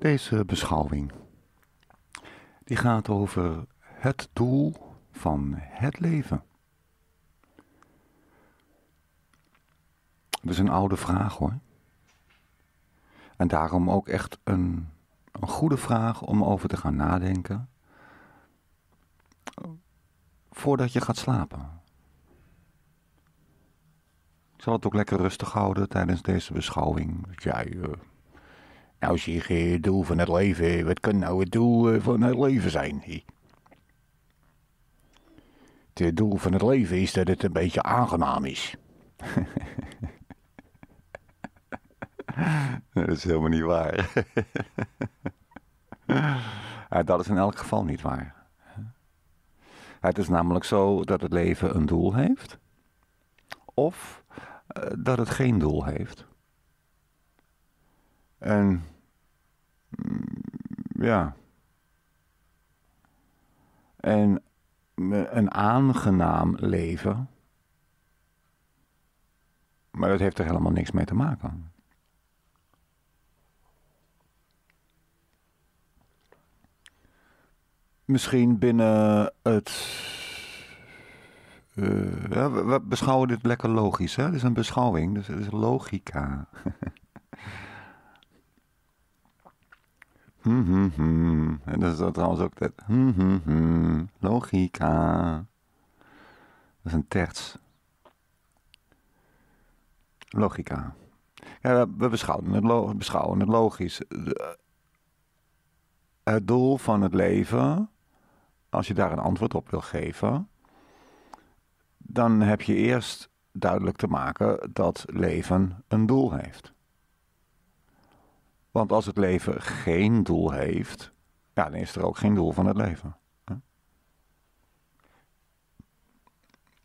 Deze beschouwing die gaat over het doel van het leven. Dat is een oude vraag hoor. En daarom ook echt een, een goede vraag om over te gaan nadenken voordat je gaat slapen. Ik zal het ook lekker rustig houden tijdens deze beschouwing. Jij ja, eh, nou je het doel van het leven, wat kan nou het doel eh, van het leven zijn? Het doel van het leven is dat het een beetje aangenaam is. dat is helemaal niet waar. dat is in elk geval niet waar. Het is namelijk zo dat het leven een doel heeft, of eh, dat het geen doel heeft. En Mm, ja. En een aangenaam leven. Maar dat heeft er helemaal niks mee te maken. Misschien binnen het. Eh, we, beschouwen dit lekker logisch. Hè? Het is een beschouwing, dus het is logica. Hmm, hmm -hmm. En dat is dat trouwens ook dat. Hmm, hmm -hmm. Logica. Dat is een terts. Logica. Ja, we beschouwen het, beschouwen het logisch. Het doel van het leven, als je daar een antwoord op wil geven, dan heb je eerst duidelijk te maken dat leven een doel heeft. Want als het leven geen doel heeft, ja, dan is er ook geen doel van het leven.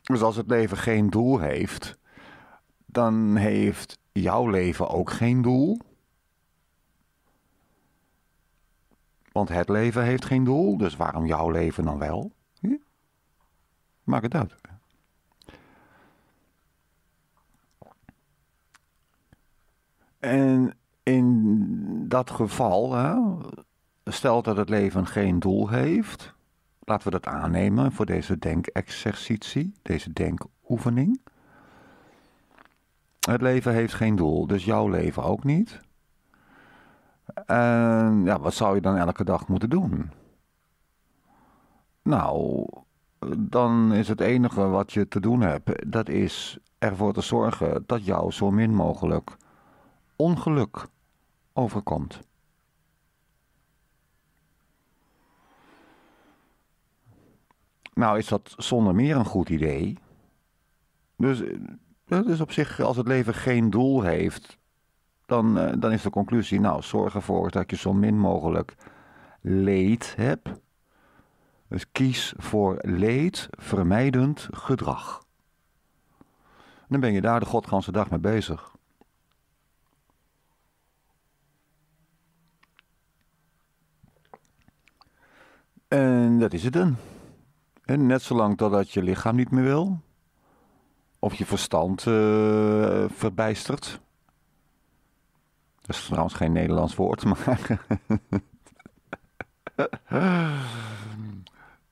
Dus als het leven geen doel heeft, dan heeft jouw leven ook geen doel. Want het leven heeft geen doel, dus waarom jouw leven dan wel? Maak het uit. En in dat geval, hè, stel dat het leven geen doel heeft, laten we dat aannemen voor deze denkexercitie, deze denkoefening. Het leven heeft geen doel, dus jouw leven ook niet. En ja, wat zou je dan elke dag moeten doen? Nou, dan is het enige wat je te doen hebt, dat is ervoor te zorgen dat jou zo min mogelijk ongeluk overkomt. Nou is dat zonder meer een goed idee. Dus eh, dat is op zich, als het leven geen doel heeft, dan, eh, dan is de conclusie, nou, zorg ervoor dat je zo min mogelijk leed hebt. Dus kies voor leed vermijdend gedrag. dan ben je daar de godganse dag mee bezig. En dat is het dan. En net zolang totdat je lichaam niet meer wil. Of je verstand uh, verbijstert. Dat is trouwens geen Nederlands woord, maar.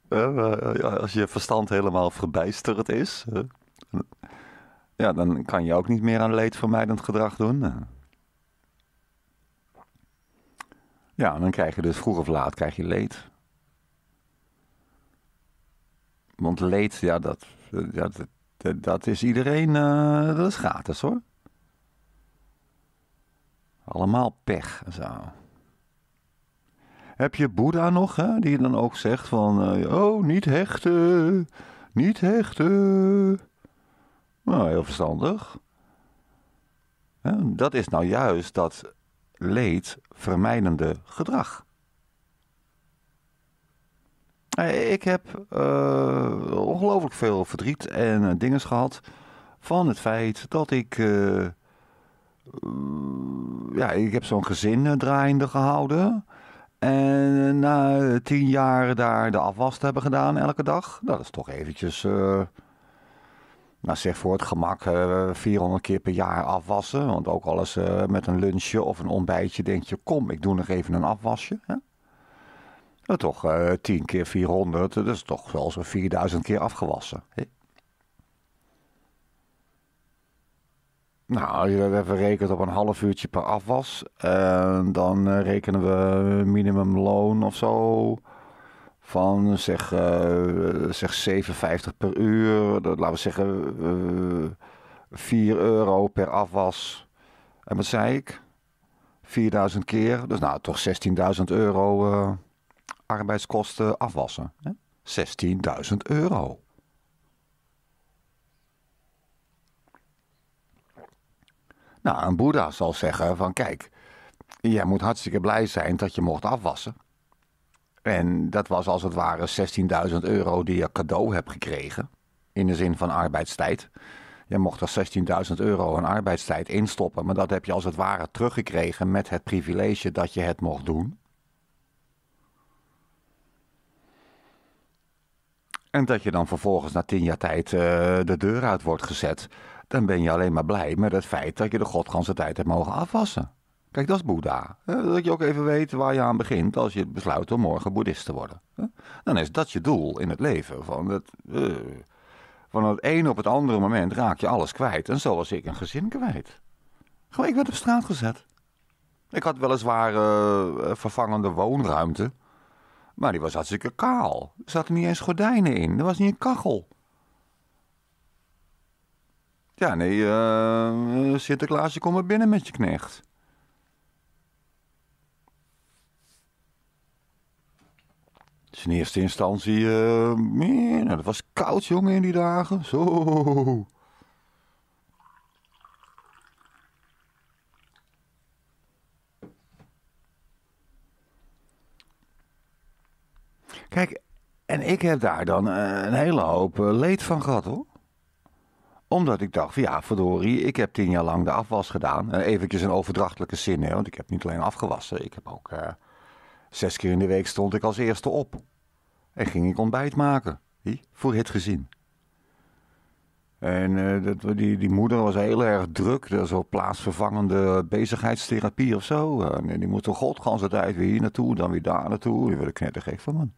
Eh, eh, als je verstand helemaal verbijsterd is. Ja, dan kan je ook niet meer aan leedvermijdend gedrag doen. Ja, dan krijg je dus vroeg of laat krijg je leed. Want leed, ja, dat, dat, dat, dat is iedereen, eh, dat is gratis hoor. Allemaal pech zo. Heb je Boeddha nog, hè, die dan ook zegt van, eh, oh, niet hechten, niet hechten. Nou, heel verstandig. Dat is nou juist dat leed vermijdende gedrag. Nou, ik heb eh, ongelooflijk veel verdriet en eh, dingen gehad van het feit dat ik. Eh, ja, ik heb zo'n gezin draaiende gehouden. En na tien jaar daar de afwas te hebben gedaan elke dag. dat is toch eventjes... nou zeg voor het gemak 400 keer per jaar afwassen. Want ook alles uh, met een lunchje of een ontbijtje denk je... Kom, ik doe nog even een afwasje. Hè? Nou, toch uh, eh, 10 keer 400, dat is toch wel zo'n 4000 keer afgewassen. Hè? Nou, als je dat even rekent op een half uurtje per afwas, uh, dan eh, rekenen we minimumloon of zo van zeg, zeg 7,50 per uur. Dat, laten we zeggen 4 euro per afwas. En wat zei ik? 4000 keer, dus nou toch 16.000 euro arbeidskosten afwassen. 16.000 euro. Nou, een boeddha zal zeggen van kijk, jij moet hartstikke blij zijn dat je mocht afwassen. En dat was als het ware 16.000 euro die je cadeau hebt gekregen, in de zin van arbeidstijd. Je mocht er 16.000 euro aan arbeidstijd instoppen, maar dat heb je als het ware teruggekregen met het privilege dat je het mocht doen. En dat je dan vervolgens na tien jaar tijd eh, de deur uit wordt gezet. Dan ben je alleen maar blij met het feit dat je de godganse tijd hebt mogen afwassen. Kijk, dat is Boeddha. Dat je ook even weet waar je aan begint als je besluit om morgen boeddhist te worden. Dan is dat je doel in het leven. Van het, eh, van het een op het andere moment raak je alles kwijt. En zo was ik een gezin kwijt. Gewoon, ik werd op straat gezet. Ik had weliswaar eh, vervangende woonruimte. Maar die was hartstikke kaal. Er zaten niet eens gordijnen in. Er was niet een kachel. Ja, nee, uh, Sinterklaasje, kom maar binnen met je knecht. Dus in eerste instantie, uh, dat was koud, jongen, in die dagen. Zo. Kijk, en ik heb daar dan eh, een hele hoop eh, leed van gehad hoor. Omdat ik dacht, van, ja verdorie, ik heb tien jaar lang de afwas gedaan. Eh, eventjes een overdrachtelijke zin, hè, want ik heb niet alleen afgewassen. Ik heb ook zes keer in de week stond ik als eerste op. En ging ik ontbijt maken, voor het gezin. En dat, die, die moeder was heel erg druk. zo plaatsvervangende bezigheidstherapie of zo. En die moest toch het tijd weer hier naartoe, dan weer daar naartoe. Die werd knettergek van, man.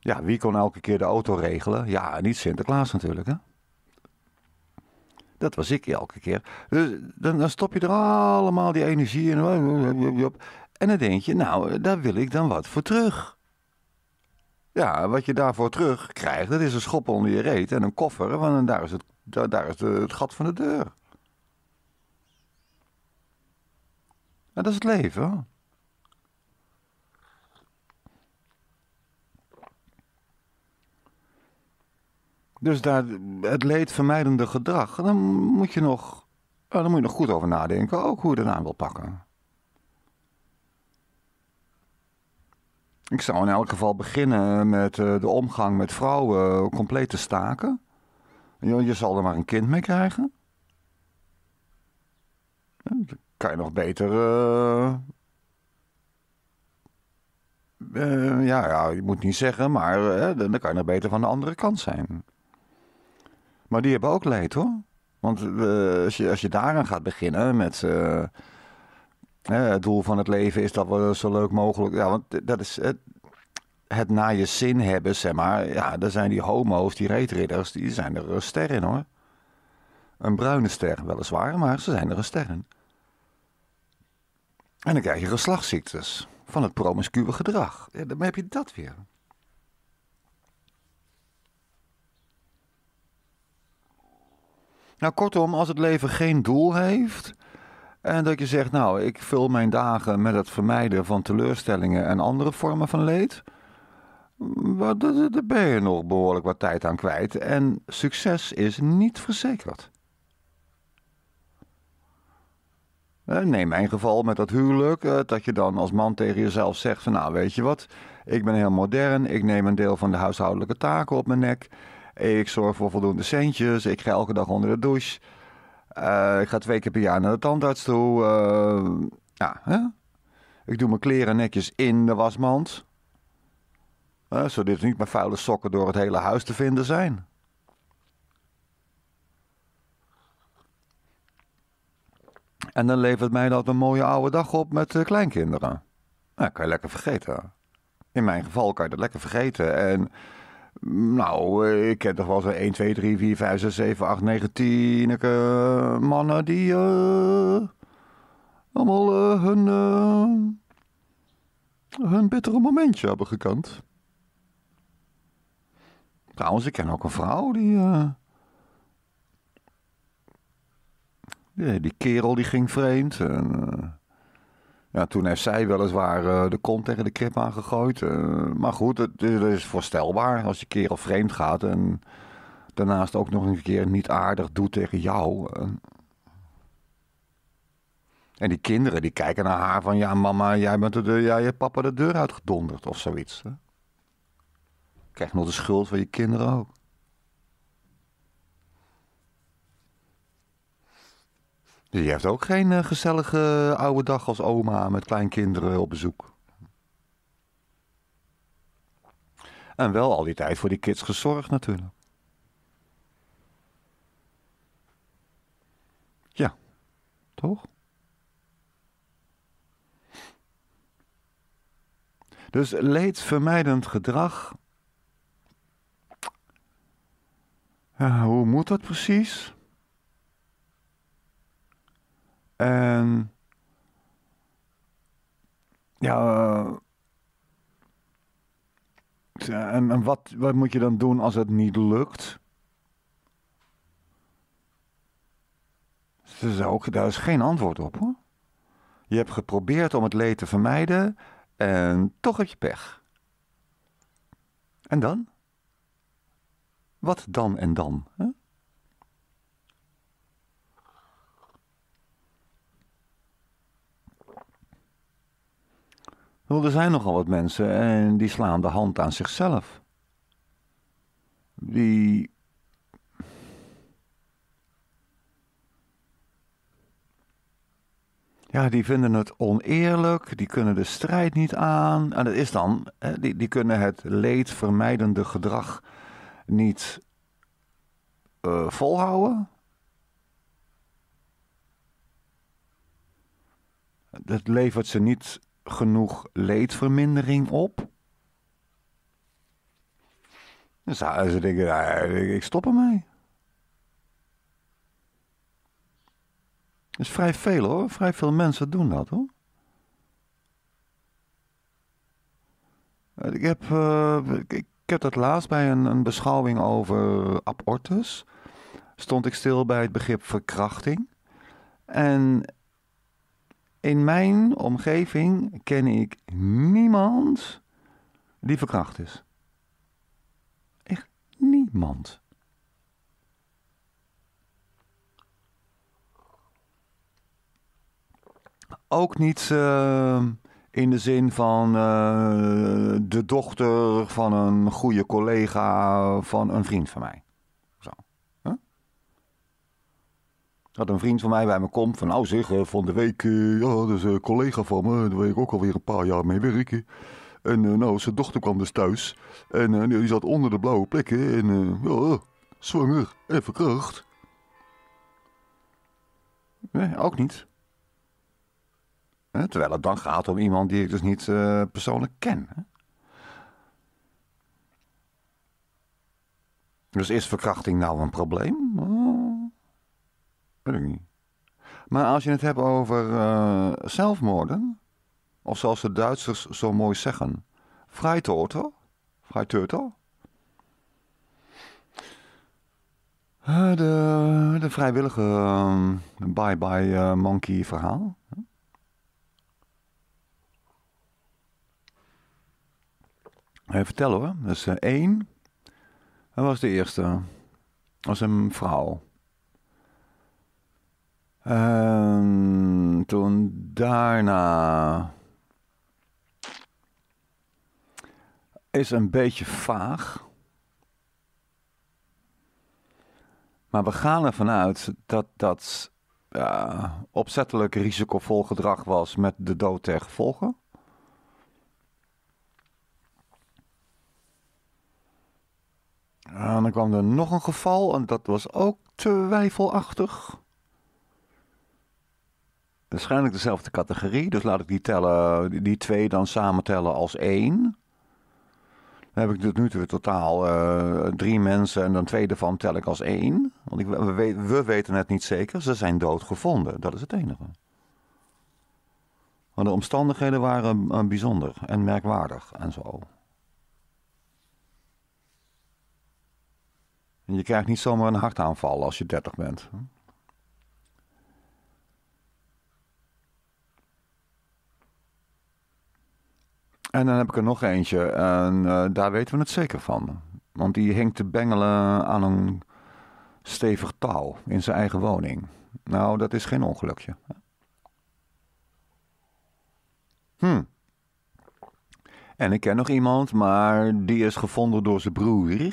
Ja, wie kon elke keer de auto regelen? Ja, niet Sinterklaas natuurlijk, hè? Dat was ik elke keer. Dus dan, dan stop je er allemaal die energie in. En dan denk je, nou, daar wil ik dan wat voor terug. Ja, wat je daarvoor terug krijgt, dat is een schop onder je reet en een koffer. Want daar is het, daar, is het gat van de deur. En dat is het leven. Dus daar, het leedvermijdende gedrag, dan moet je nog, eh, dan moet je nog goed over nadenken, ook hoe je dat aan wil pakken. Ik zou in elk geval beginnen met eh, de omgang met vrouwen compleet te staken. Je, je zal er maar een kind mee krijgen. Dan kan je nog beter. Eh, ja, ja, je moet niet zeggen, maar dan kan je nog beter van de andere kant zijn. Maar die hebben ook leed hoor. Want eh, als, je, als je daaraan gaat beginnen met. Eh, het doel van het leven is dat we zo leuk mogelijk. Ja, want dat is. Het, het na je zin hebben, zeg maar. Ja, daar zijn die homo's, die reetridders, die zijn er een ster in hoor. Een bruine ster, weliswaar, maar ze zijn er een ster in. En dan krijg je geslachtsziektes van het promiscue gedrag. Ja, dan heb je dat weer. Nou, kortom, als het leven geen doel heeft. En dat je zegt, nou, ik vul mijn dagen met het vermijden van teleurstellingen en andere vormen van leed. Daar ben je nog behoorlijk wat tijd aan kwijt. En succes is niet verzekerd. Eh, neem mijn geval met dat huwelijk, eh, dat je dan als man tegen jezelf zegt van nou weet je wat, ik ben heel modern, ik neem een deel van de huishoudelijke taken op mijn nek. Ik zorg voor voldoende centjes. Ik ga elke dag onder de douche. Eh, ik ga twee keer per jaar naar de tandarts toe. Eh, ja, Ik doe mijn kleren netjes in de wasmand. Uh, zodat er niet mijn vuile sokken door het hele huis te vinden zijn. En dan levert mij dat een mooie oude dag op met kleinkinderen. Nou, kan je lekker vergeten. In mijn geval kan je dat lekker vergeten. En nou, eh, ik ken toch wel zo 1, 2, 3, 4, 5, 6, 7, 8, 9, 10 uh, mannen die eh, allemaal uh, hun, bittere momentje hebben gekant. Trouwens, ik ken ook een vrouw die, die... die, kerel die ging vreemd en... Ja, toen heeft zij weliswaar eh, de kont tegen de krip aangegooid. Eh, maar goed, het, is voorstelbaar als je kerel vreemd gaat en daarnaast ook nog een keer niet aardig doet tegen jou. Eh. En die kinderen die kijken naar haar van ja, mama, jij bent de jij hebt papa de deur uitgedonderd of zoiets. Hè? Krijg nog de schuld van je kinderen ook. Dus je hebt ook geen eh, gezellige oude dag als oma met kleinkinderen op bezoek. En wel al die tijd voor die kids gezorgd natuurlijk. Ja, toch? Dus leedvermijdend gedrag. hoe moet dat precies? En ehm, eh, ja. En, en wat, wat moet je dan doen als het niet lukt? ook, daar is geen antwoord op hoor. Je hebt geprobeerd om het leed te vermijden en toch heb je pech. En dan? Wat dan en dan? Hè? Wel, er zijn nogal wat mensen en die slaan de hand aan zichzelf. Die. Ja, die vinden het oneerlijk, die kunnen de strijd niet aan. En dat is dan, hè, die, die kunnen het leedvermijdende gedrag niet eh, volhouden. Dat levert ze niet genoeg leedvermindering op? Dan zouden ze denken, nou ik stop ermee. Dat is vrij veel hoor, vrij veel mensen doen dat hoor. Ik heb, uh, ik, heb dat laatst bij een, een beschouwing over abortus. Stond ik stil bij het begrip verkrachting. En in mijn omgeving ken ik niemand die verkracht is. Echt niemand. Ook niet ehm, in de zin van eh, de dochter van een goede collega van een vriend van mij. had een vriend van mij bij me kom van nou zeg, eh, van de week, eh, ja, dat is een collega van me, daar wil ik ook alweer een paar jaar mee werken. En eh, nou, zijn dochter kwam dus thuis en die zat onder de blauwe plekken en ja, zwanger en verkracht. Nee, ook niet. terwijl het dan gaat om iemand die ik dus niet persoonlijk ken. Dus is verkrachting nou een probleem? Maar als je het hebt over eh, zelfmoorden, of zoals de Duitsers zo mooi zeggen, Freitoter, Freiteuter. Uh, eh, de, de vrijwillige ehm, bye-bye eh, monkey verhaal. Even vertellen hoor, dat is één. Dat was de eerste. Dat was een vrouw. Um, toen daarna is een beetje vaag. Maar we gaan ervan uit dat dat opzettelijk risicovol gedrag was met de dood ter En dan kwam er nog een geval en dat was ook twijfelachtig waarschijnlijk dezelfde categorie. Dus laat ik die, tellen, die twee dan samen tellen als één. Dan heb ik tot nu toe totaal eh, drie mensen en dan twee daarvan tel ik als één. Want ik, we, weten het niet zeker. Ze zijn dood gevonden. Dat is het enige. Maar de omstandigheden waren eh, bijzonder en merkwaardig en zo. En je krijgt niet zomaar een hartaanval als je 30 bent. Hm? En dan heb ik er nog eentje. En eh, daar weten we het zeker van. Want die hing te bengelen aan een stevig touw in zijn eigen woning. Nou, dat is geen ongelukje. Hm. En ik ken nog iemand, maar die is gevonden door zijn broer.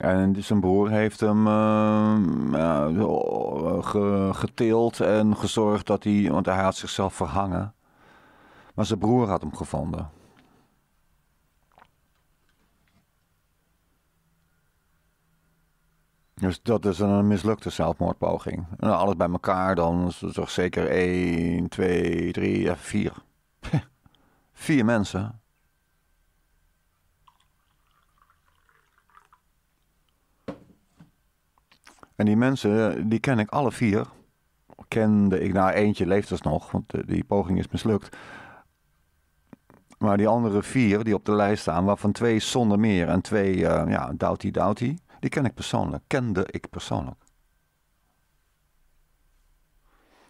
En zijn broer heeft hem uh, geteeld en gezorgd dat hij, want hij had zichzelf verhangen. Maar zijn broer had hem gevonden. Dus dat is een mislukte zelfmoordpoging. En nou, alles bij elkaar, dan is toch zeker 1, 2, 3, 4. Vier mensen. En die mensen, die ken ik alle vier. Kende ik, nou eentje leeft dus nog, want eh, die poging is mislukt. Maar die andere vier die op de lijst staan, waarvan twee zonder meer en twee, eh, ja, Doughty Doughty, die ken ik persoonlijk. Kende ik persoonlijk.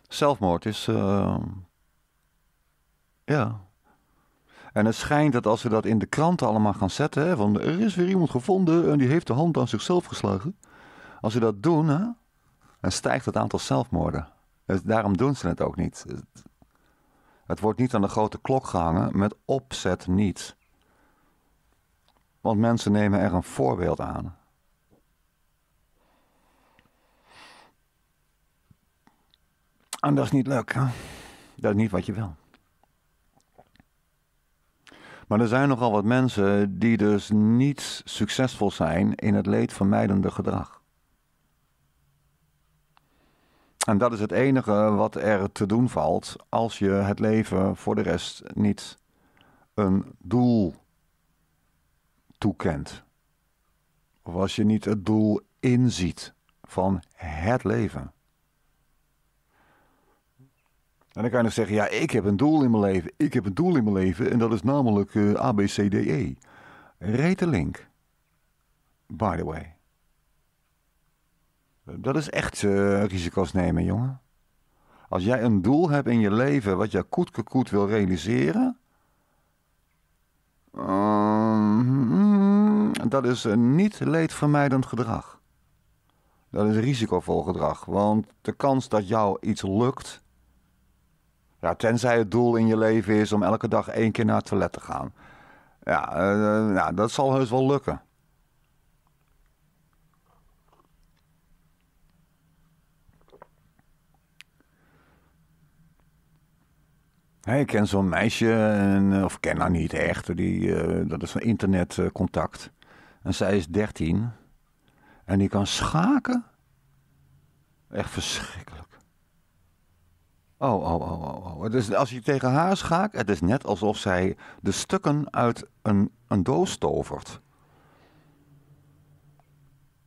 Zelfmoord is, eh, ja, en het schijnt dat als we dat in de kranten allemaal gaan zetten, van er is weer iemand gevonden en die heeft de hand aan zichzelf geslagen. Als ze dat doen, hè, dan stijgt het aantal zelfmoorden. daarom doen ze het ook niet. Het, wordt niet aan de grote klok gehangen, met opzet niet. Want mensen nemen er een voorbeeld aan. En dat is niet leuk, hè? Dat is niet wat je wil. Maar er zijn nogal wat mensen die dus niet succesvol zijn in het leedvermijdende gedrag. En dat is het enige wat er te doen valt als je het leven voor de rest niet een doel toekent. Of als je niet het doel inziet van het leven. En dan kan je nog zeggen, ja, ik heb een doel in mijn leven. Ik heb een doel in mijn leven en dat is namelijk eh, ABCDE. Retelink, link. By the way. Dat is echt eh, risico's nemen, jongen. Als jij een doel hebt in je leven wat je koetkekoet wil realiseren. Ehm, dat is een niet leedvermijdend gedrag. Dat is risicovol gedrag. Want de kans dat jou iets lukt. Ja, tenzij het doel in je leven is om elke dag één keer naar het toilet te gaan. Ja, eh, eh, dat zal heus wel lukken. ik ken zo'n meisje, eh, of ken haar niet echt, die, eh, dat is een internetcontact. en zij is 13 en die kan schaken. Echt verschrikkelijk. Oh, oh, oh, oh. oh. oh. als je tegen haar schaakt, het is net alsof zij de stukken uit een, een doos tovert.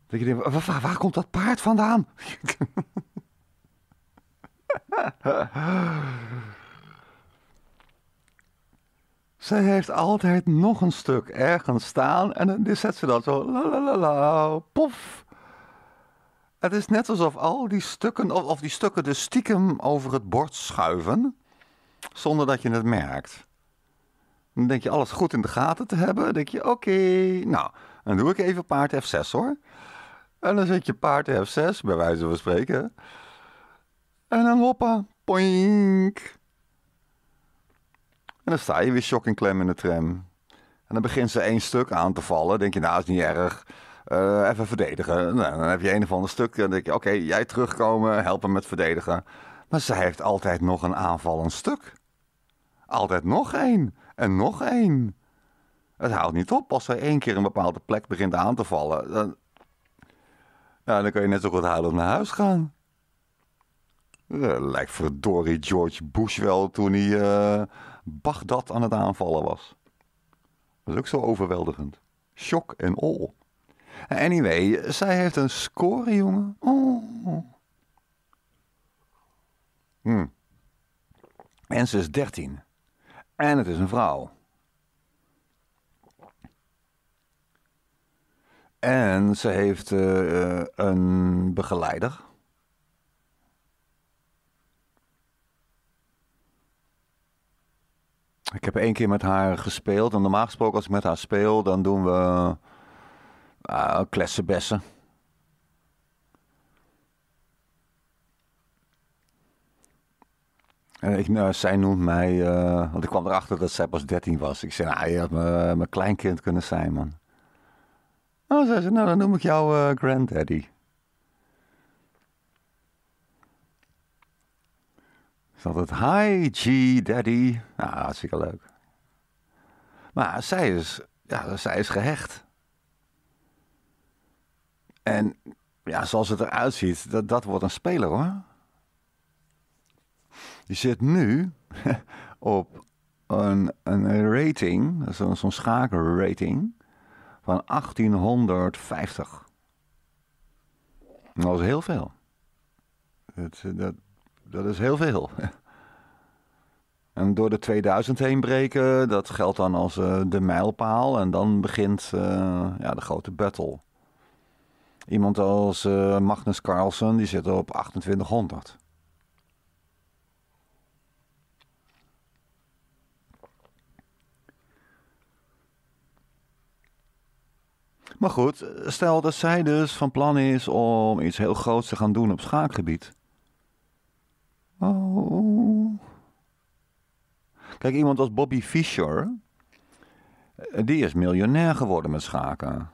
Dat je denkt, waar, waar komt dat paard vandaan? Ze heeft altijd nog een stuk ergens staan en dan zet ze dat zo, la la la la, pof. Het is net alsof al die stukken, of, die stukken de dus stiekem over het bord schuiven, zonder dat je het merkt. Dan denk je alles goed in de gaten te hebben, dan denk je oké, nou, dan doe ik even paard F6 hoor. En dan zet je paard F6, bij wijze van spreken. En dan hoppa, poink. En dan sta je weer shock klem in de tram. En dan begint ze één stuk aan te vallen. Denk je, nou is niet erg. Eh, even verdedigen. Nou, dan heb je een of ander stuk. Dan denk je, oké, jij terugkomen, helpen met verdedigen. Maar zij heeft altijd nog een aanvallend stuk. Altijd nog één. En nog één. Het houdt niet op. Als zij één keer een bepaalde plek begint aan te vallen, dan, nou, dan kun je net zo goed om naar huis gaan. Dat eh, lijkt verdorie George Bush wel toen hij eh, Bagdad aan het aanvallen was. Dat is ook zo overweldigend. Shock en all. Anyway, zij heeft een score, jongen. Oh. Hmm. En ze is 13. En het is een vrouw. En ze heeft eh, eh, een begeleider. Ik heb één keer met haar gespeeld. En normaal gesproken, als ik met haar speel, dan doen we uh, ah, klessenbessen. En ik, nou, zij noemt mij, eh, want ik kwam erachter dat zij pas 13 was. Ik zei, nou, je had mijn kleinkind kunnen zijn, man. Oh, zei nou, dan noem ik jou eh, granddaddy. is altijd Hi G Daddy. Nou, hartstikke leuk. Maar zij is, ja, zij is gehecht. En ja, zoals het eruit ziet, dat, dat wordt een speler hoor. Die zit nu op een, een rating, zo'n zo schakelrating, van 1850. Dat is heel veel. dat, dat is heel veel. En door de 2000 heen breken, dat geldt dan als eh, de mijlpaal. En dan begint eh, ja, de grote battle. Iemand als eh, Magnus Carlsen, die zit op 2800. Maar goed, stel dat zij dus van plan is om iets heel groots te gaan doen op schaakgebied Oh. Kijk, iemand als Bobby Fischer, eh, die is miljonair geworden met schaken.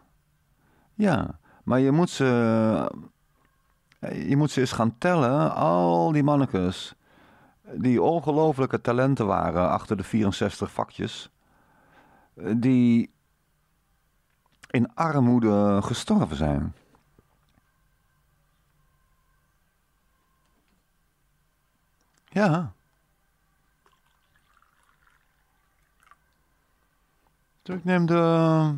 Ja, maar je moet ze, eh, je moet ze eens gaan tellen, al die mannekes, die ongelofelijke talenten waren achter de 64 vakjes, eh, die in armoede gestorven zijn. Ja. Dus ik neem de... Ja,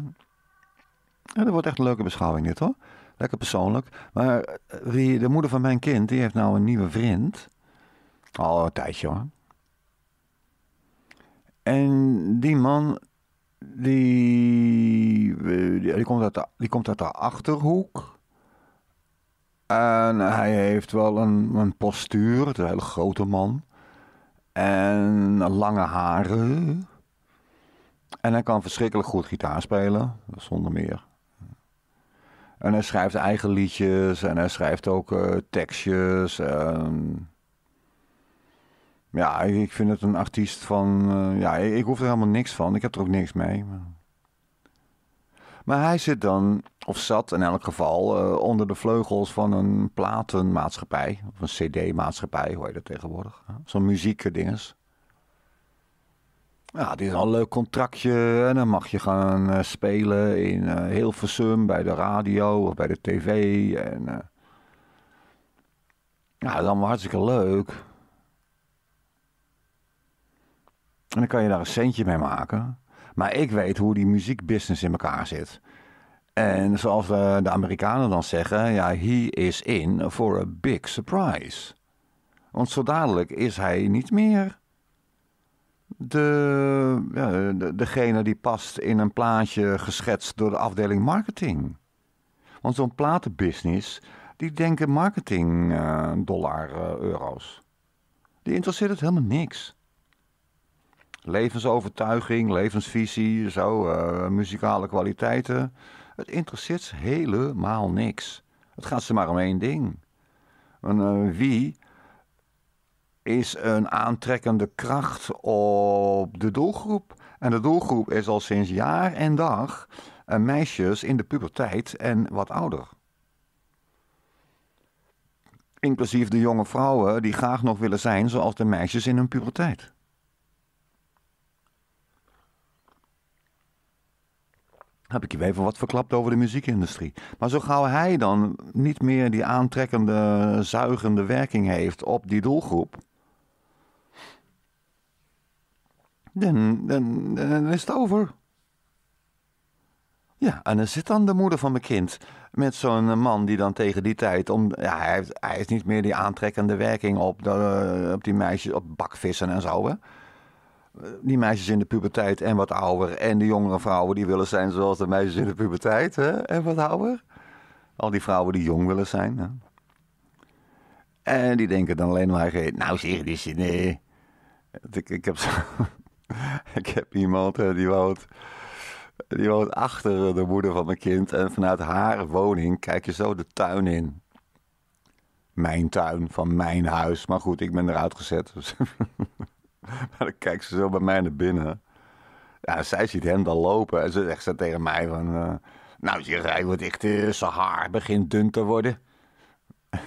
dat wordt echt een leuke beschouwing dit hoor. Lekker persoonlijk. Maar eh, wie, de moeder van mijn kind, die heeft nou een nieuwe vriend. Al een tijdje hoor. En die man, die, eh, die, die, komt, uit de, die komt uit de Achterhoek. En hij heeft wel een, een postuur, een hele grote man. En lange haren. En hij kan verschrikkelijk goed gitaar spelen, zonder meer. En hij schrijft eigen liedjes en hij schrijft ook eh, tekstjes. Ja, ik vind het een artiest van. Eh, ja, ik, ik, hoef er helemaal niks van. Ik heb er ook niks mee. Maar... Maar hij zit dan, of zat in elk geval, eh, onder de vleugels van een platenmaatschappij. Of een cd-maatschappij, hoor je dat tegenwoordig. Zo'n muziekdinges. Ja, dit is al een leuk contractje en dan mag je gaan eh, spelen in uh, eh, Hilversum bij de radio of bij de tv. En, uh, ja, dan hartstikke leuk. En dan kan je daar een centje mee maken. Maar ik weet hoe die muziekbusiness in elkaar zit. En zoals de, eh, de Amerikanen dan zeggen, ja, he is in for a big surprise. Want zo dadelijk is hij niet meer de, ja, de, degene die past in een plaatje geschetst door de afdeling marketing. Want zo'n platenbusiness, die denken marketing eh, dollar uh, euro's. Die interesseert het helemaal niks levensovertuiging, levensvisie, zo, eh, muzikale kwaliteiten. Het interesseert ze helemaal niks. Het gaat ze maar om één ding. En, eh, wie is een aantrekkende kracht op de doelgroep? En de doelgroep is al sinds jaar en dag eh, meisjes in de puberteit en wat ouder. Inclusief de jonge vrouwen die graag nog willen zijn zoals de meisjes in hun puberteit. heb ik je even wat verklapt over de muziekindustrie. Maar zo gauw hij dan niet meer die aantrekkende, zuigende werking heeft op die doelgroep. Dan, dan, dan is het over. Ja, en dan zit dan de moeder van mijn kind met zo'n man die dan tegen die tijd... Om, ja, hij, heeft, hij heeft niet meer die aantrekkende werking op, op die meisjes, op bakvissen en zo, hè die meisjes in de puberteit en wat ouder. En de jongere vrouwen die willen zijn zoals de meisjes in de puberteit hè? en wat ouder. Al die vrouwen die jong willen zijn. Hè? En die denken dan alleen maar, eh, nou zeg, het Nee. Ik, ik, heb zo, ik heb iemand eh, die woont, die woont achter eh, de moeder van mijn kind. En vanuit haar woning kijk je zo de tuin in. Mijn tuin van mijn huis. Maar goed, ik ben eruit gezet. Dus- Maar dan kijkt ze zo bij mij naar binnen. Ja, zij ziet hem dan lopen. En ze zegt ze tegen mij van... Eh, nou zeg, hij wordt echt... Eh, zijn haar begint dun te worden.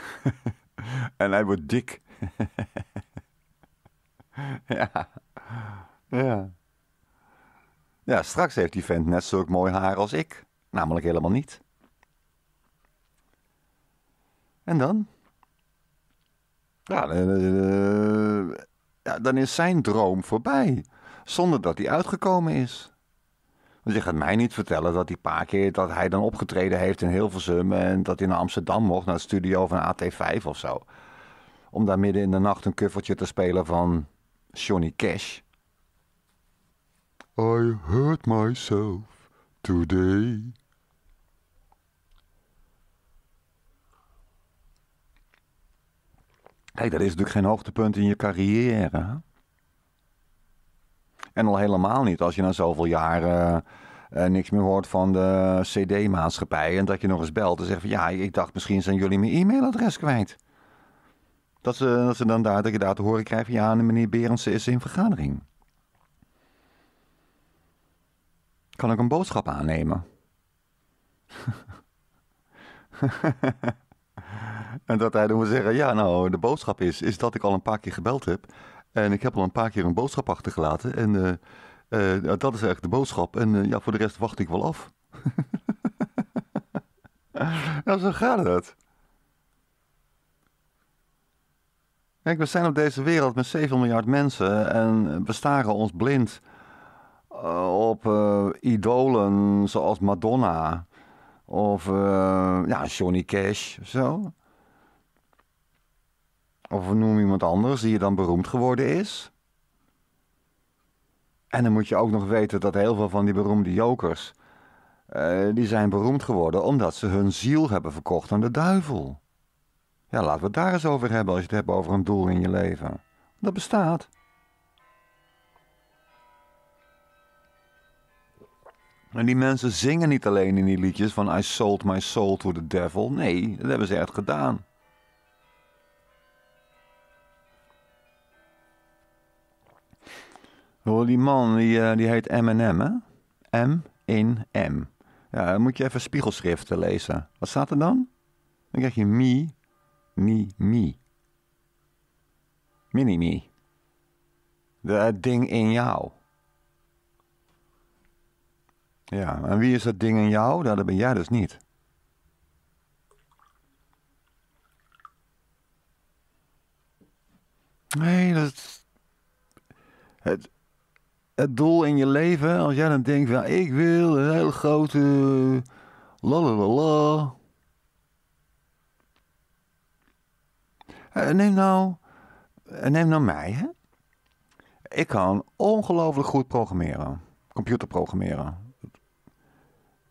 en hij wordt dik. ja. Ja. Ja, straks heeft die vent net zulk mooi haar als ik. Namelijk helemaal niet. En dan? Ja, uh, ja, dan is zijn droom voorbij. Zonder dat hij uitgekomen is. Want je gaat mij niet vertellen dat die paar keer dat hij dan opgetreden heeft in Hilversum en dat hij naar Amsterdam mocht, naar het studio van AT5 of zo. Om daar midden in de nacht een kuffertje te spelen van Johnny Cash. I hurt myself today. Kijk, dat is natuurlijk geen hoogtepunt in je carrière. En al helemaal niet als je na zoveel jaren eh, niks meer hoort van de CD-maatschappij. En dat je nog eens belt en zegt van ja, ik dacht misschien zijn jullie mijn e-mailadres kwijt. Dat ze, dat ze dan daar, dat je daar te horen krijgt van ja, meneer Berendsen is in vergadering. Kan ik een boodschap aannemen? En dat hij dan moet zeggen, ja nou, de boodschap is, is dat ik al een paar keer gebeld heb. En ik heb al een paar keer een boodschap achtergelaten. En eh, eh, dat is echt de boodschap. En eh, ja, voor de rest wacht ik wel af. nou, zo gaat het. Kijk, we zijn op deze wereld met 7 miljard mensen en we staren ons blind op idolen zoals Madonna of ja, Johnny Cash of zo. Of noem iemand anders die je dan beroemd geworden is. En dan moet je ook nog weten dat heel veel van die beroemde jokers. Eh, die zijn beroemd geworden omdat ze hun ziel hebben verkocht aan de duivel. Ja, laten we het daar eens over hebben als je het hebt over een doel in je leven. Dat bestaat. En die mensen zingen niet alleen in die liedjes van I sold my soul to the devil. Nee, dat hebben ze echt gedaan. Hoor, die man die, eh, die heet M&M, hè? M in M. Ja, dan moet je even spiegelschriften lezen. Wat staat er dan? Dan krijg je mi, mi, mi. Mini-mi. Het ding in jou. Ja, en wie is dat ding in jou? dat ben jij dus niet. Nee, dat. Het, het doel in je leven, als jij dan denkt van ik wil een hele grote la la eh, Neem nou, eh, neem nou mij. Hè? Ik kan ongelooflijk goed programmeren. Computer programmeren.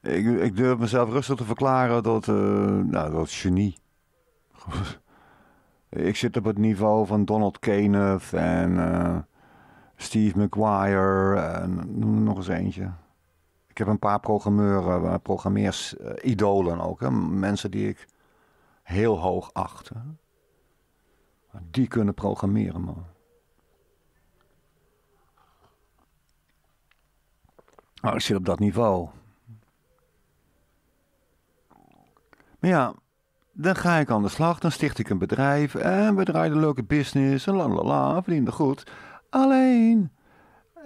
Ik, ik, durf mezelf rustig te verklaren dat, uh, nou, dat is genie. ik zit op het niveau van Donald Kenneth en... Steve McGuire, en noem er nog eens eentje. Ik heb een paar programmeuren, eh, programmeers, idolen ook. Hè? Mensen die ik heel hoog acht. Hè? Die kunnen programmeren, man. Nou, ik zit op dat niveau. Maar ja, dan ga ik aan de slag. Dan sticht ik een bedrijf. En we draaien een leuke business. En la la la, verdiende goed. Alleen,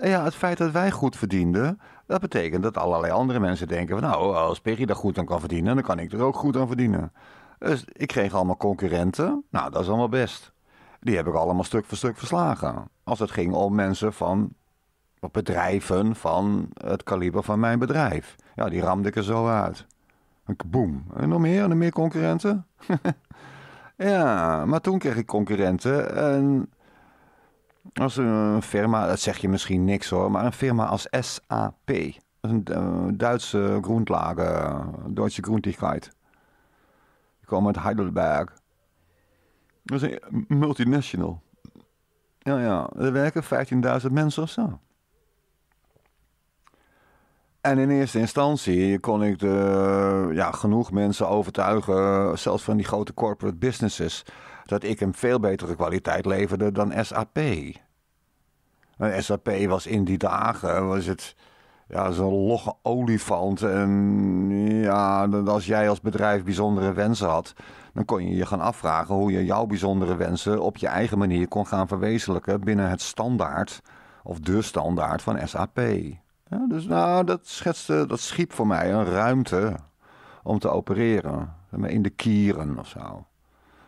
ja, het feit dat wij goed verdienden, dat betekent dat allerlei andere mensen denken: van, nou, als Perry daar goed aan kan verdienen, dan kan ik er ook goed aan verdienen. Dus ik kreeg allemaal concurrenten. Nou, dat is allemaal best. Die heb ik allemaal stuk voor stuk verslagen. Als het ging om mensen van bedrijven van het kaliber van mijn bedrijf. Ja, die ramde ik er zo uit. Boom. En nog meer, en meer concurrenten. ja, maar toen kreeg ik concurrenten. En als een firma, dat zeg je misschien niks hoor, maar een firma als SAP. Een eh, Duitse groentlager, eh, Duitse groentigheid. Die komen uit Heidelberg. Dat is een eh, multinational. Ja, ja, er werken 15.000 mensen of zo. En in eerste instantie kon ik de, ja, genoeg mensen overtuigen, zelfs van die grote corporate businesses, dat ik een veel betere kwaliteit leverde dan SAP. Een SAP was in die dagen was het ja, zo'n logge olifant. En ja, als jij als bedrijf bijzondere wensen had, dan kon je je gaan afvragen hoe je jouw bijzondere wensen op je eigen manier kon gaan verwezenlijken binnen het standaard of de standaard van SAP. dus nou, dat, schetste, dat schiep voor mij een ruimte om te opereren. In de kieren of zo.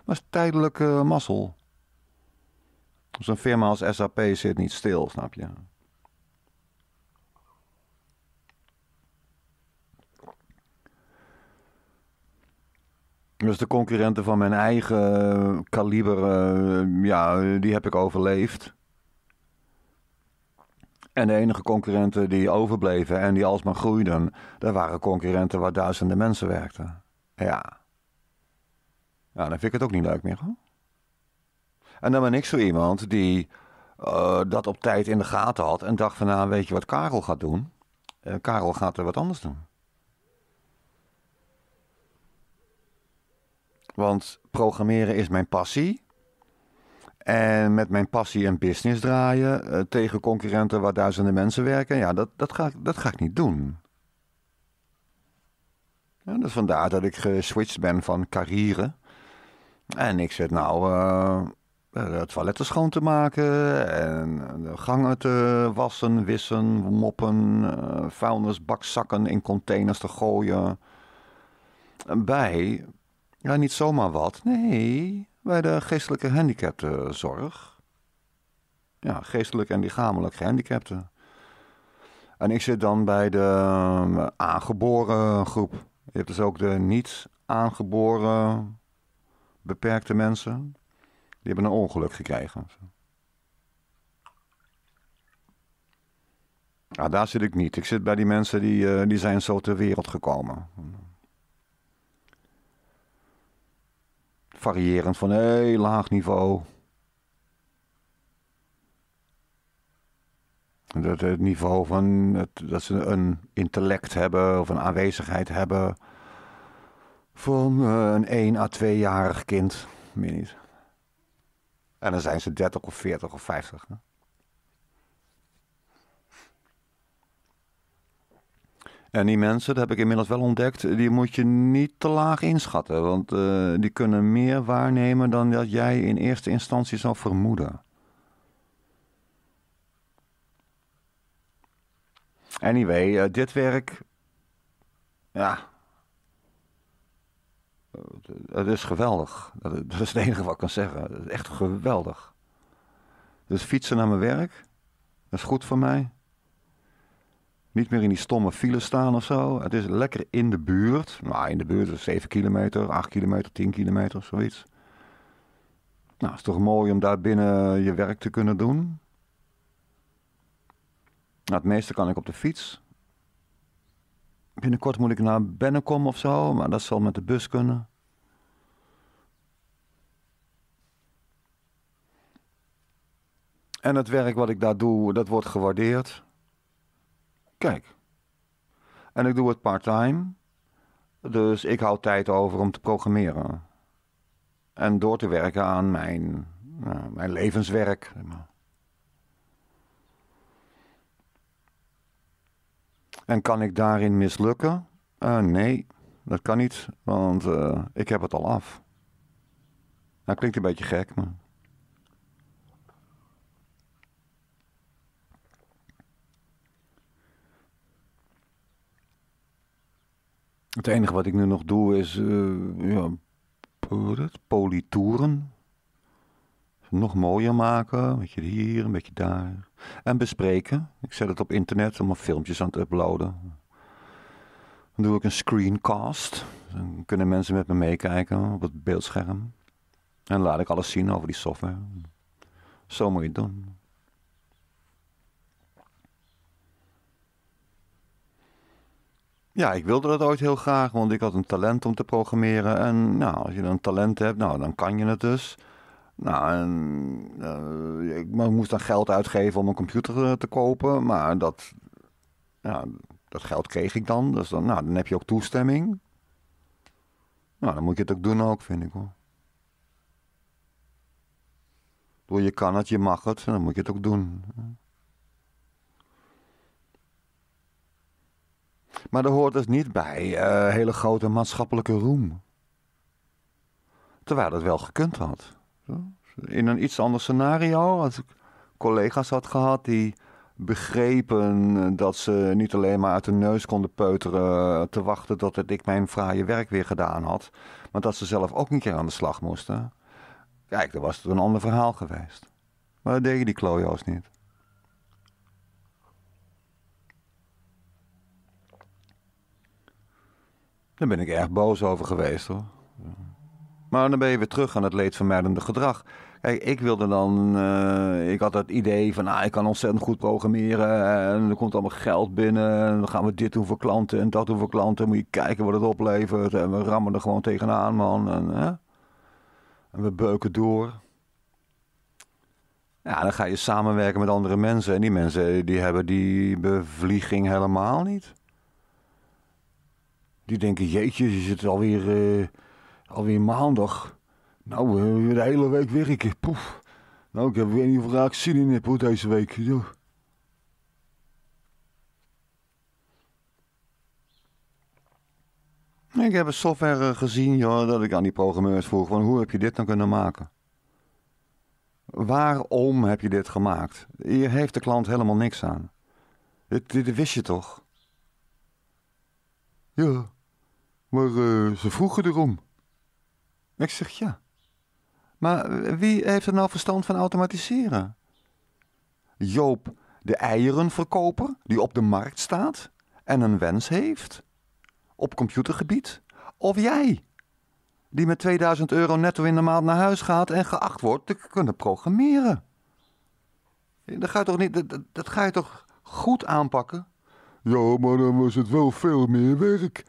was tijdelijke uh, mazzel. Zo'n firma als SAP zit niet stil, snap je? Dus de concurrenten van mijn eigen kaliber, eh, ja, die heb ik overleefd. En de enige concurrenten die overbleven en die alsmaar groeiden, dat waren concurrenten waar duizenden mensen werkten. Ja. Ja, dan vind ik het ook niet leuk meer, hoor. En dan ben ik zo iemand die eh, dat op tijd in de gaten had en dacht van nou weet je wat Karel gaat doen? Eh, Karel gaat er wat anders doen. Want programmeren is mijn passie. En met mijn passie een business draaien eh, tegen concurrenten waar duizenden mensen werken, ja, dat, dat, ga, dat ga ik niet doen. Ja, dus vandaar dat ik geswitcht ben van carrière. En ik zit nou, het nou, toiletten schoon te maken en eh, de gangen te wassen, wissen, moppen, eh, vuilnisbakzakken in containers te gooien. Bij, ja niet zomaar wat, nee, bij de geestelijke handicaptenzorg. Ja, geestelijk en lichamelijk gehandicapten. En ik zit dan bij de ehm, aangeboren groep. Je hebt dus ook de niet aangeboren beperkte mensen. Die hebben een ongeluk gekregen. Ja, daar zit ik niet. Ik zit bij die mensen die, eh, die zijn zo ter wereld gekomen. Variërend van heel laag niveau. Dat het niveau van dat ze een intellect hebben of een aanwezigheid hebben van eh, een 1 à 2-jarig kind. Meer niet. En dan zijn ze 30 of 40 of 50. Hè? En die mensen, dat heb ik inmiddels wel ontdekt, die moet je niet te laag inschatten. Want eh, die kunnen meer waarnemen dan dat jij in eerste instantie zou vermoeden. Anyway, eh, dit werk. Ja, het is geweldig. Dat is het enige wat ik kan zeggen. Het is echt geweldig. Dus fietsen naar mijn werk, dat is goed voor mij. Niet meer in die stomme file staan of zo. Het is lekker in de buurt. Nou, in de buurt is 7 kilometer, 8 kilometer, 10 kilometer, zoiets. Nou, is toch mooi om daar binnen je werk te kunnen doen. Nou, het meeste kan ik op de fiets. Binnenkort moet ik naar Bennekom of zo, maar dat zal met de bus kunnen. En het werk wat ik daar doe, dat wordt gewaardeerd. Kijk. En ik doe het part-time. Dus ik hou tijd over om te programmeren. En door te werken aan mijn, nou, mijn levenswerk. En kan ik daarin mislukken? Eh, nee, dat kan niet, want eh, ik heb het al af. Dat nou, klinkt een beetje gek, maar. Het enige wat ik nu nog doe is uh, ja, politoeren. Nog mooier maken, een beetje hier, een beetje daar. En bespreken. Ik zet het op internet om mijn filmpjes aan het uploaden. Dan doe ik een screencast. Dan kunnen mensen met me meekijken op het beeldscherm. En laat ik alles zien over die software. Zo moet je het doen. Ja, ik wilde dat ooit heel graag, want ik had een talent om te programmeren. En nou, als je dan talent hebt, nou, dan kan je het dus. Nou, en, eh, ik moest dan geld uitgeven om een computer eh, te kopen, maar dat, ja, dat geld kreeg ik dan. Dus dan, nou, dan heb je ook toestemming. Nou, dan moet je het ook doen ook, vind ik wel. Door je kan het, je mag het, dan moet je het ook doen. Maar daar hoort dus niet bij uh, hele grote maatschappelijke roem. Terwijl dat wel gekund had. In een iets ander scenario, als ik collega's had gehad die begrepen eh, dat ze niet alleen maar uit hun neus konden peuteren eh, te wachten tot ik mijn fraaie werk weer gedaan had, maar dat ze zelf ook een keer aan de slag moesten. Kijk, dan was het een ander verhaal geweest. Maar dat deden die klojo's niet. Daar ben ik erg boos over geweest hoor. Maar dan ben je weer terug aan het leedvermijdende gedrag. Kijk, ik wilde dan. Eh, ik had het idee van. Ah, ik kan ontzettend goed programmeren. En er komt allemaal geld binnen. En dan gaan we dit doen voor klanten en dat doen voor klanten. Moet je kijken wat het oplevert. En we rammen er gewoon tegenaan, man. En, en we beuken door. Ja, dan ga je samenwerken met andere mensen. En die mensen die hebben die bevlieging helemaal niet. Die denken, jeetje, is het alweer, uh, alweer maandag. Nou, de hele week werken. Poef. Nou, ik heb weer niet of ik zin in heb eh, deze week. Ik heb een software eh, gezien joh, dat ik aan die programmeurs vroeg: van, hoe heb je dit dan nou kunnen maken? Waarom heb je dit gemaakt? Hier heeft de klant helemaal niks aan. Dit, dit, dit wist je toch? Ja. Maar eh, ze vroegen erom. Ik zeg ja. Maar wie heeft er nou verstand van automatiseren? Joop, de eierenverkoper die op de markt staat en een wens heeft? Op computergebied? Of jij, die met 2000 euro netto in de maand naar huis gaat en geacht wordt te kunnen programmeren? Eh, dat ga je toch, niet, dat, dat ga je toch goed aanpakken? Ja, maar dan was het wel veel meer werk.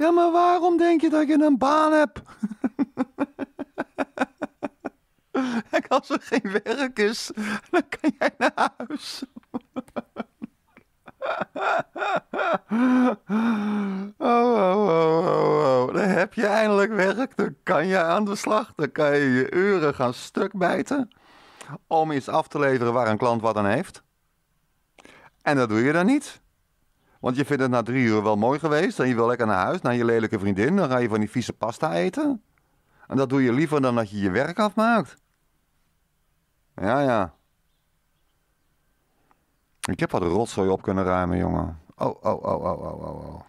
Ja, maar waarom denk je dat ik een baan heb? en als er geen werk is, dan kan jij naar huis. Oh, oh, oh, oh, oh, Dan heb je eindelijk werk. Dan kan je aan de slag. Dan kan je je uren gaan stukbijten. Om iets af te leveren waar een klant wat aan heeft. En dat doe je dan niet. Want je vindt het na drie uur wel mooi geweest en je wil lekker naar huis, naar je lelijke vriendin. Dan ga je van die vieze pasta eten. En dat doe je liever dan dat je je werk afmaakt. Ja, ja. Ik heb wat rotzooi op kunnen ruimen, jongen. Oh, oh, oh, oh, oh, oh, oh.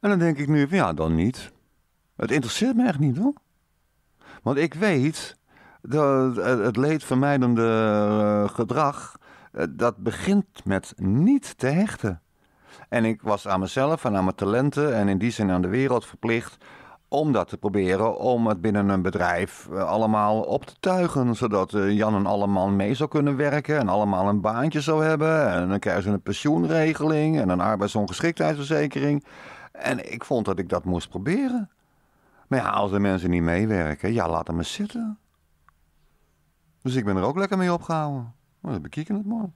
En dan denk ik nu, ja, dan niet. Het interesseert me echt niet, hoor. Want ik weet de, eh, het leedvermijdende eh, gedrag, eh, dat begint met niet te hechten. En ik was aan mezelf en aan mijn talenten en in die zin aan de wereld verplicht om dat te proberen, om het binnen een bedrijf allemaal op te tuigen. Zodat Jan en allemaal mee zou kunnen werken en allemaal een baantje zou hebben. En dan krijgen ze een pensioenregeling en een arbeidsongeschiktheidsverzekering. En ik vond dat ik dat moest proberen. Maar ja, als de mensen niet meewerken, ja, laat hem maar zitten. Dus ik ben er ook lekker mee opgehouden. Maar nou, we bekijken het maar.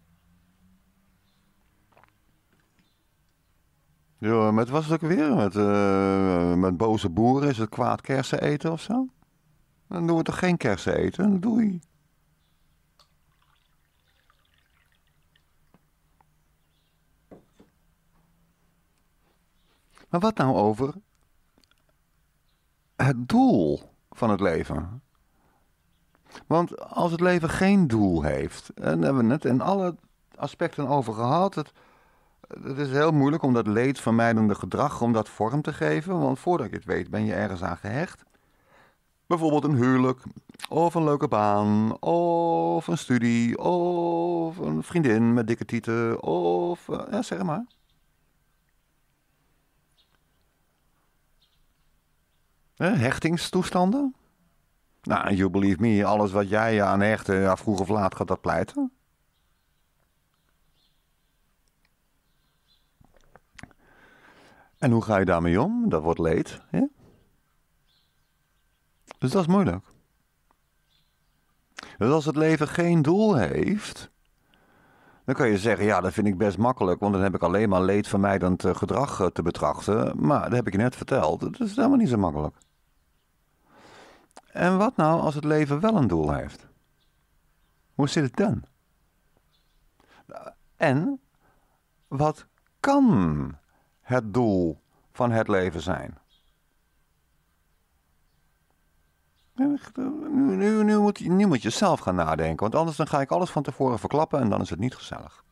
Ja, met was het ook weer? Met, eh, met boze boeren is het kwaad kersen eten of zo? Dan doen we toch geen kersen eten? Doei. Maar wat nou over het doel van het leven? Want als het leven geen doel heeft, en daar hebben we net in alle aspecten over gehad, het, is heel moeilijk om dat leedvermijdende gedrag om dat vorm te geven, want voordat je het weet ben je ergens aan gehecht. Bijvoorbeeld een huwelijk, of een leuke baan, of een studie, of een vriendin met dikke tieten, of eh, ja, zeg maar. Hechtingstoestanden? Nou, you believe me, alles wat jij je aan hecht, ja, vroeg of laat gaat dat pleiten. En hoe ga je daarmee om? Dat wordt leed. Hè? Dus dat is moeilijk. Dus als het leven geen doel heeft, dan kan je zeggen, ja, dat vind ik best makkelijk, want dan heb ik alleen maar leedvermijdend eh, gedrag eh, te betrachten. Maar dat heb ik je net verteld, dat is helemaal niet zo makkelijk. En wat nou als het leven wel een doel heeft? Hoe zit het dan? En wat kan het doel van het leven zijn? Nu, moet, nu, moet, je zelf gaan nadenken, want anders dan ga ik alles van tevoren verklappen en dan is het niet gezellig.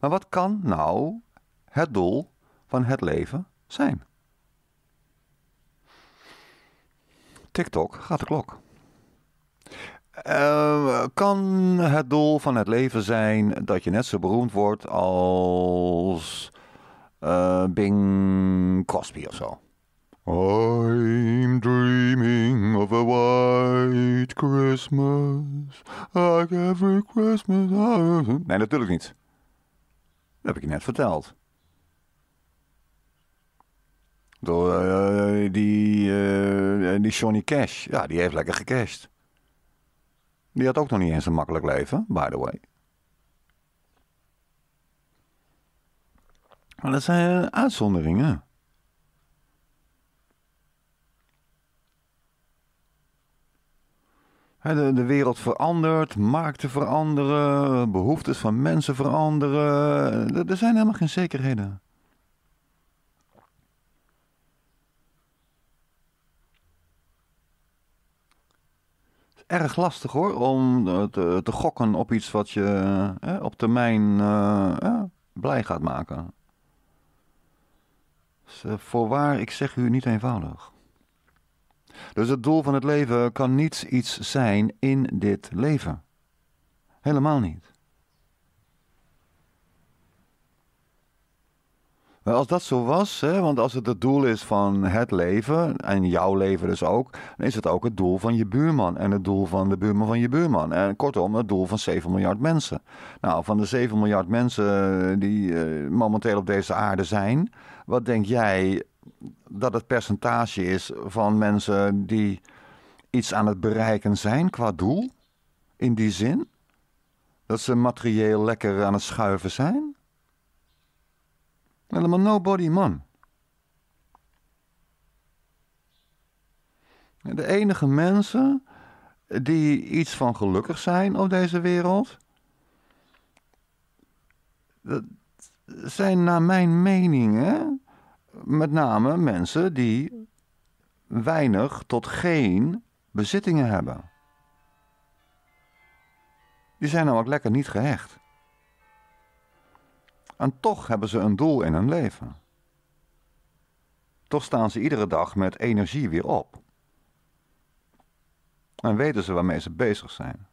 Maar wat kan nou het doel van het leven zijn? TikTok gaat de klok. Ehm, kan het doel van het leven zijn dat je net zo beroemd wordt als eh, Bing Crosby of zo? I'm dreaming of a white Christmas, like every Christmas. Nee, natuurlijk niet. Dat heb ik je net verteld. Door, eh, eh, die, uh, die Johnny Cash, ja, die heeft lekker gecashed. Die had ook nog niet eens een makkelijk leven, by the way. Maar dat zijn uitzonderingen. De, de, wereld verandert, markten veranderen, behoeftes van mensen veranderen. er zijn helemaal geen zekerheden. erg lastig hoor, om eh, te, te gokken op iets wat je eh, op termijn eh, blij gaat maken. Dus, voorwaar, ik zeg u niet eenvoudig. Dus het doel van het leven kan niet iets zijn in dit leven. Helemaal niet. Als dat zo was, hè, want als het het doel is van het leven, en jouw leven dus ook, dan is het ook het doel van je buurman. En het doel van de buurman van je buurman. En kortom, het doel van 7 miljard mensen. Nou, van de 7 miljard mensen die eh, momenteel op deze aarde zijn, wat denk jij dat het percentage is van mensen die iets aan het bereiken zijn qua doel? In die zin? Dat ze materieel lekker aan het schuiven zijn? helemaal nobody man. De enige mensen die iets van gelukkig zijn op deze wereld, dat zijn naar mijn mening hè, met name mensen die weinig tot geen bezittingen hebben. Die zijn namelijk lekker niet gehecht. En toch hebben ze een doel in hun leven. Toch staan ze iedere dag met energie weer op. En weten ze waarmee ze bezig zijn.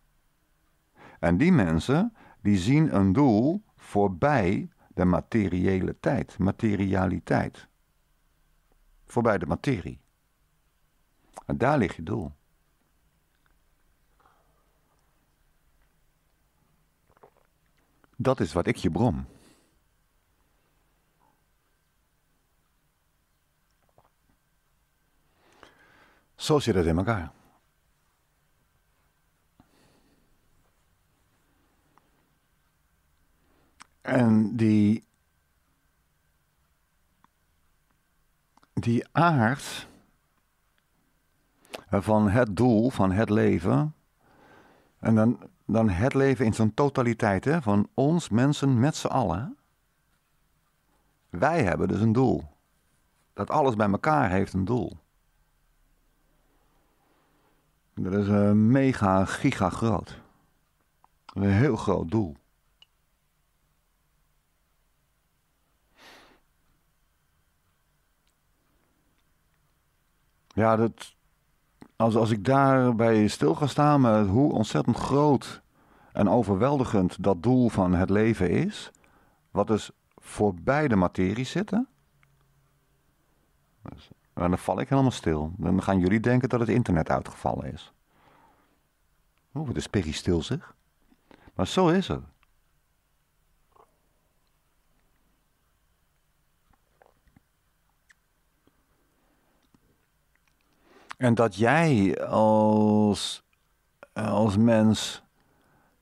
En die mensen, die zien een doel voorbij de materiële tijd, materialiteit. Voorbij de materie. En daar ligt je doel. Dat is wat ik je brom. Zo zit het in elkaar. En die, die aard van het doel, van het leven. En dan, dan het leven in zijn totaliteit, hè, van ons mensen met z'n allen. Wij hebben dus een doel. Dat alles bij elkaar heeft een doel. Dat is een eh, mega giga groot. Een heel groot doel. Ja, dat, als, als ik daarbij stil ga staan met hoe ontzettend groot en overweldigend dat doel van het leven is, wat dus voor beide materie zitten. Dus maar dan val ik helemaal stil. Dan gaan jullie denken dat het internet uitgevallen is. Oeh, de is stil zeg. Maar zo is het. En dat jij als, als mens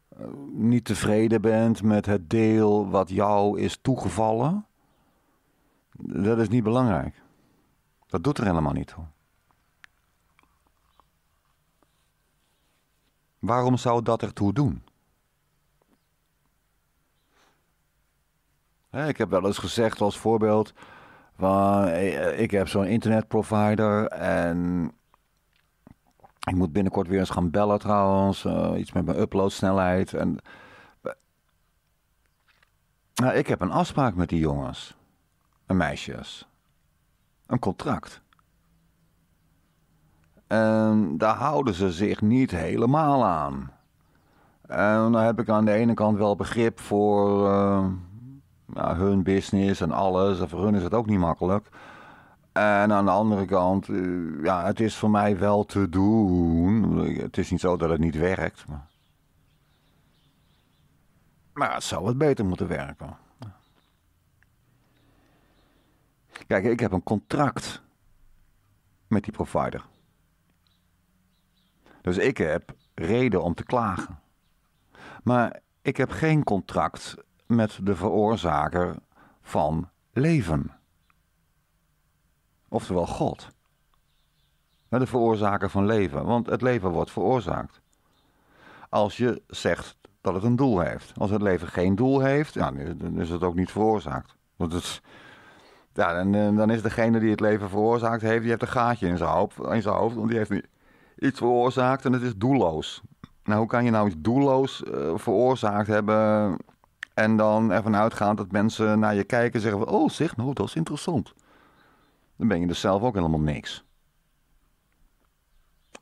eh, niet tevreden bent met het deel wat jou is toegevallen, dat is niet belangrijk. Dat doet er helemaal niet toe. Waarom zou dat ertoe doen? Ik heb wel eens gezegd als voorbeeld: van, eh, eh, ik heb zo'n internetprovider en ik moet binnenkort weer eens gaan bellen trouwens, eh, iets met mijn uploadsnelheid. En, nou, ik heb een afspraak met die jongens en meisjes een contract. En daar houden ze zich niet helemaal aan. En dan heb ik aan de ene kant wel begrip voor eh, ja, hun business en alles. En voor hun is het ook niet makkelijk. En aan de andere kant, eh, ja, het is voor mij wel te doen. Het is niet zo dat het niet werkt. Maar, maar het zou wat beter moeten werken. Kijk, ik heb een contract met die provider. Dus ik heb reden om te klagen. Maar ik heb geen contract met de veroorzaker van leven. Oftewel God. Met de veroorzaker van leven, want het leven wordt veroorzaakt. Als je zegt dat het een doel heeft. Als het leven geen doel heeft, dan is het ook niet veroorzaakt. Want het, ja, dan, eh, dan is degene die het leven veroorzaakt heeft, die heeft een gaatje in zijn hoofd, in zijn hoofd want die heeft iets veroorzaakt en het is doelloos. Nou, hoe kan je nou iets doelloos eh, veroorzaakt hebben en dan ervan uitgaan dat mensen naar je kijken en zeggen van, oh zeg nou, dat is interessant. Dan ben je dus zelf ook helemaal niks.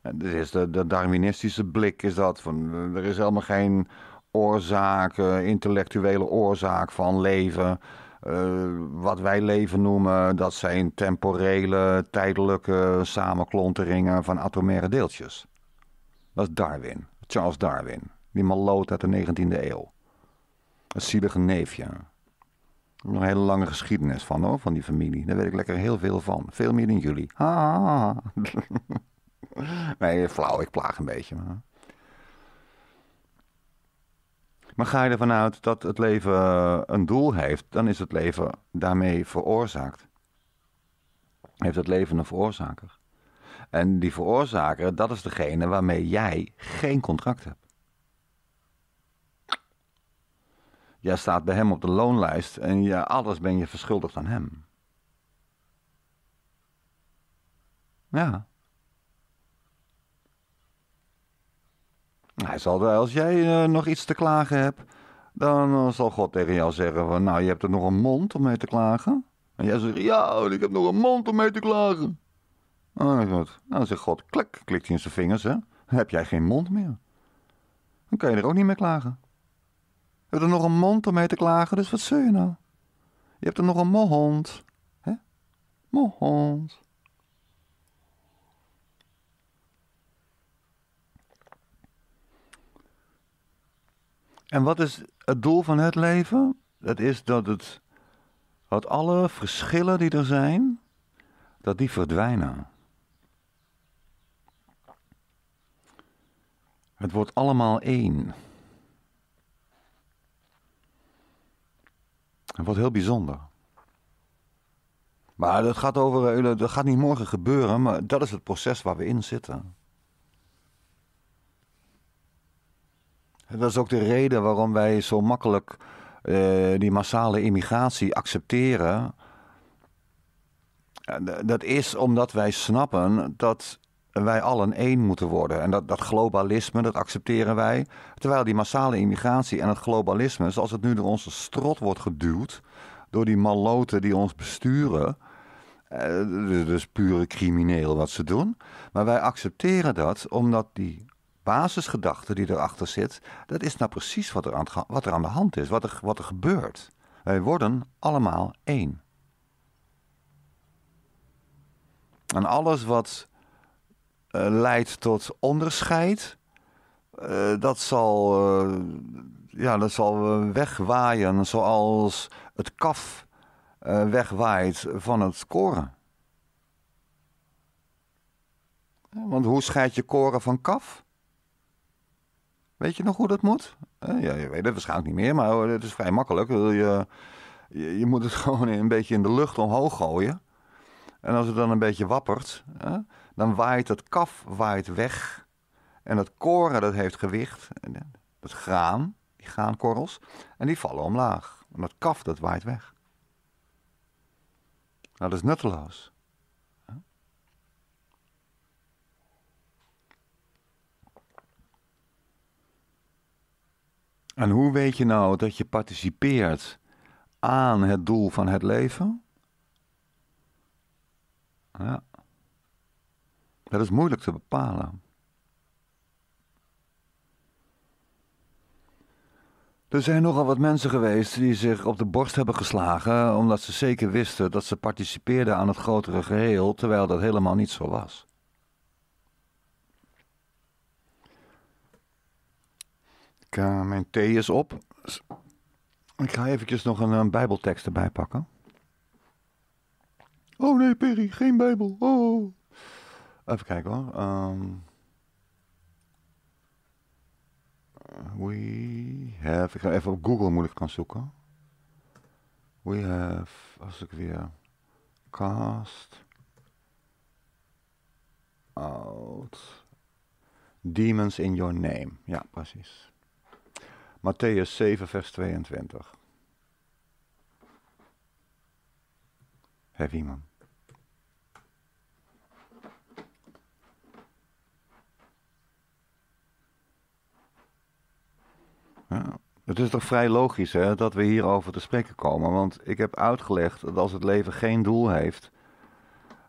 En dit dus is de, darwinistische blik is dat, van, er is helemaal geen oorzaak, eh, intellectuele oorzaak van leven... Eh, wat wij leven noemen, dat zijn temporele, tijdelijke samenklonteringen van atomaire deeltjes. Dat is Darwin, Charles Darwin, die maloot uit de 19e eeuw. Een zielige neefje. Nog een hele lange geschiedenis van hoor, van die familie. Daar weet ik lekker heel veel van. Veel meer dan jullie. Ha, Nee, flauw, ik plaag een beetje. Maar... Maar ga je ervan uit dat het leven eh, een doel heeft, dan is het leven daarmee veroorzaakt. Heeft het leven een veroorzaker. En die veroorzaker, dat is degene waarmee jij geen contract hebt. Jij staat bij hem op de loonlijst en alles ben je verschuldigd aan hem. Ja. Hij zal wel, als jij eh, nog iets te klagen hebt, dan eh, zal God tegen jou zeggen nou, je hebt er nog een mond om mee te klagen. En jij zegt, ja, ik heb nog een mond om mee te klagen. oh, goed. Nou, dan zegt God, klik, klikt hij in zijn vingers, hè. Dan heb jij geen mond meer. Dan kan je er ook niet meer klagen. Je hebt er nog een mond om mee te klagen, dus wat zul je nou? Je hebt er nog een mohond, hè? Mohond. En wat is het doel van het leven? Dat is dat het, dat alle verschillen die er zijn, dat die verdwijnen. Het wordt allemaal één. Het wordt heel bijzonder. Maar dat gaat, over, eh, dat gaat niet morgen gebeuren, maar dat is het proces waar we in zitten. Dat is ook de reden waarom wij zo makkelijk eh, die massale immigratie accepteren. Dat is omdat wij snappen dat wij allen één moeten worden. En dat, dat globalisme, dat accepteren wij. Terwijl die massale immigratie en het globalisme, zoals het nu door onze strot wordt geduwd, door die maloten die ons besturen. Eh, dus, dus pure crimineel wat ze doen. Maar wij accepteren dat omdat die basisgedachte die erachter zit, dat is nou precies wat er aan, wat er aan de hand is, wat er, wat er gebeurt. Wij worden allemaal één. En alles wat eh, leidt tot onderscheid, eh, dat zal, eh, ja, dat zal wegwaaien zoals het kaf wegwaait van het koren. Want hoe scheid je koren van kaf? Weet je nog hoe dat moet? Eh, ja, je weet het waarschijnlijk niet meer, maar het is vrij makkelijk. Je, je, moet het gewoon een beetje in de lucht omhoog gooien. En als het dan een beetje wappert, dan waait het kaf waait weg. En dat koren dat heeft gewicht, eh, dat graan, die graankorrels, en die vallen omlaag. En dat kaf dat waait weg. Nou, dat is nutteloos. En hoe weet je nou dat je participeert aan het doel van het leven? Ja. Dat is moeilijk te bepalen. Er zijn nogal wat mensen geweest die zich op de borst hebben geslagen omdat ze zeker wisten dat ze participeerden aan het grotere geheel, terwijl dat helemaal niet zo was. Ik, eh, mijn thee is op. Ik ga eventjes nog een, eh, bijbeltekst erbij pakken. Oh nee, Perry, geen bijbel. Oh. Even kijken hoor. Ehm, we have... Ik ga even op Google moeilijk gaan zoeken. We have... Als ik weer... Cast... Out... Demons in your name. Ja, precies. Matthäus 7, vers 22. Heb iemand? Ja, het is toch vrij logisch hè, dat we hierover te spreken komen. Want ik heb uitgelegd dat als het leven geen doel heeft,